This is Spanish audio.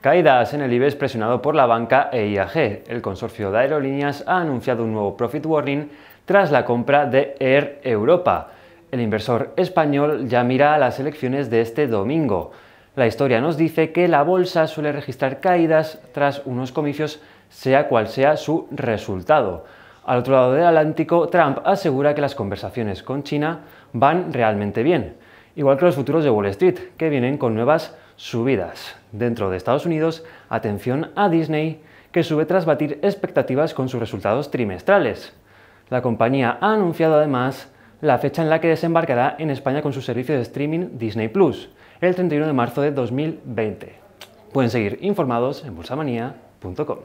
Caídas en el IBEX presionado por la banca EIAG. El consorcio de aerolíneas ha anunciado un nuevo profit warning tras la compra de Air Europa. El inversor español ya mira a las elecciones de este domingo. La historia nos dice que la bolsa suele registrar caídas tras unos comicios, sea cual sea su resultado. Al otro lado del Atlántico, Trump asegura que las conversaciones con China van realmente bien, igual que los futuros de Wall Street, que vienen con nuevas subidas. Dentro de Estados Unidos, atención a Disney, que sube tras batir expectativas con sus resultados trimestrales. La compañía ha anunciado además la fecha en la que desembarcará en España con su servicio de streaming Disney Plus, el 31 de marzo de 2020. Pueden seguir informados en bursamanía.com.